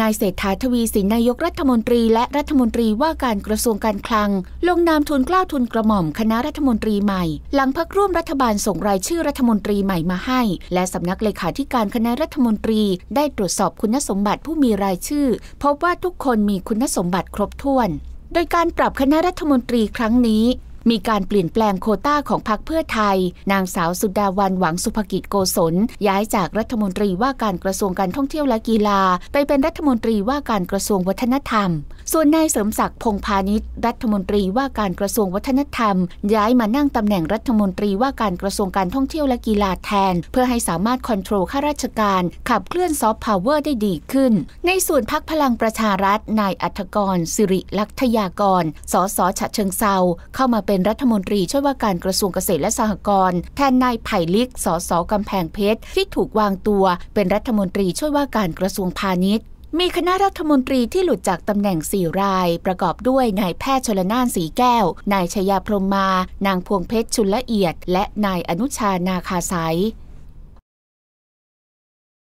นายเศรษฐาทวีสินนายกรัฐมนตรีและรัฐมนตรีว่าการกระทรวงการคลัง ลงนามทุนกล้าวทุนกระหม่อมคณะรัฐมนตรีใหม่ หลังพักร่วมรัฐบาลส่งรายชื่อรัฐมนตรีใหม่มาให้ และสำนักเลขาธิการคณะรัฐมนตรี ได้ตรวจสอบคุณสมบัติผู้มีรายชื่อพบว่าทุกคนมีคุณสมบัติครบถ้วน โดยการปรับคณะรัฐมนตรีครั้งนี้มีการเปลี่ยนแปลงโคต้าของพรรคเพื่อไทย นางสาวสุดาวันหวังสุภกิจโกศลย้ายจากรัฐมนตรีว่าการกระทรวงการท่องเที่ยวและกีฬาไปเป็นรัฐมนตรีว่าการกระทรวงวัฒนธรรมส่วนนายเสริมศักดิ์พงพาณิชย์รัฐมนตรีว่าการกระทรวงวัฒนธรรม ย้ายมานั่งตำแหน่งรัฐมนตรีว่าการกระทรวงการท่องเที่ยวและกีฬาแทน เพื่อให้สามารถคอนโทรลข้าราชการ ขับเคลื่อนซอฟต์พาวเวอร์ได้ดีขึ้น ในส่วนพักพลังประชารัฐนายอัธกร สิริลักษยากรสอสอฉะเชิงเซาเข้ามาเป็นรัฐมนตรีช่วยว่าการกระทรวงเกษตรและสหกรณ์แทนนายไผ่ลิกสอสอกำแพงเพชรที่ถูกวางตัว เป็นรัฐมนตรีช่วยว่าการกระทรวงพาณิชย์มีคณะรัฐมนตรีที่หลุดจากตำแหน่งสี่รายประกอบด้วยนายแพทย์ชลนานสีแก้ว นายชยาพรมมา นางพวงเพชรชุนละเอียด และนายอนุชานาคาสาย